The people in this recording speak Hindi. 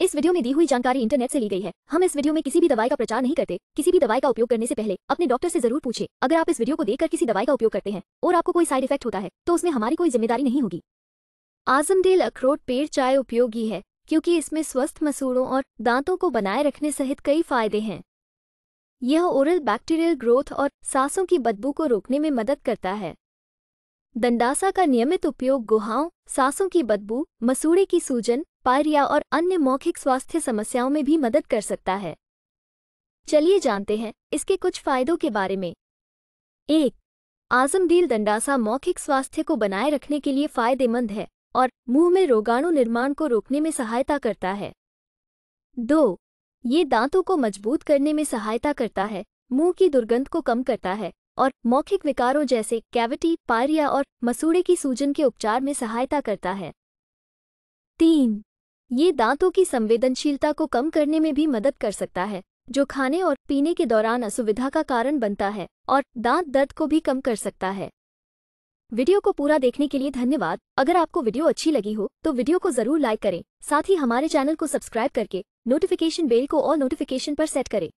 इस वीडियो में दी हुई जानकारी इंटरनेट से ली गई है हम इस वीडियो में किसी भी दवाई का प्रचार नहीं करते किसी भी दवाई का उपयोग करने से पहले अपने डॉक्टर से जरूर पूछे अगर आप इस वीडियो को देखकर किसी दवाई का उपयोग करते हैं और आपको कोई साइड इफेक्ट होता है तो उसमें हमारी कोई जिम्मेदारी नहीं होगी आजमडेल अखरोट पेड़ चाय उपयोगी है क्योंकि इसमें स्वस्थ मसूड़ों और दांतों को बनाए रखने सहित कई फायदे हैं यह ओरल बैक्टीरियल ग्रोथ और सांसों की बदबू को रोकने में मदद करता है दंडासा का नियमित उपयोग गुहाओं सांसों की बदबू मसूड़े की सूजन पायरिया और अन्य मौखिक स्वास्थ्य समस्याओं में भी मदद कर सकता है चलिए जानते हैं इसके कुछ फायदों के बारे में एक आजमदील दंडासा मौखिक स्वास्थ्य को बनाए रखने के लिए फायदेमंद है और मुंह में रोगाणु निर्माण को रोकने में सहायता करता है दो ये दांतों को मजबूत करने में सहायता करता है मुंह की दुर्गंध को कम करता है और मौखिक विकारों जैसे कैविटी पारिया और मसूड़े की सूजन के उपचार में सहायता करता है तीन ये दांतों की संवेदनशीलता को कम करने में भी मदद कर सकता है जो खाने और पीने के दौरान असुविधा का कारण बनता है और दांत दर्द को भी कम कर सकता है वीडियो को पूरा देखने के लिए धन्यवाद अगर आपको वीडियो अच्छी लगी हो तो वीडियो को जरूर लाइक करें साथ ही हमारे चैनल को सब्सक्राइब करके नोटिफिकेशन बेल को ऑल नोटिफिकेशन पर सेट करें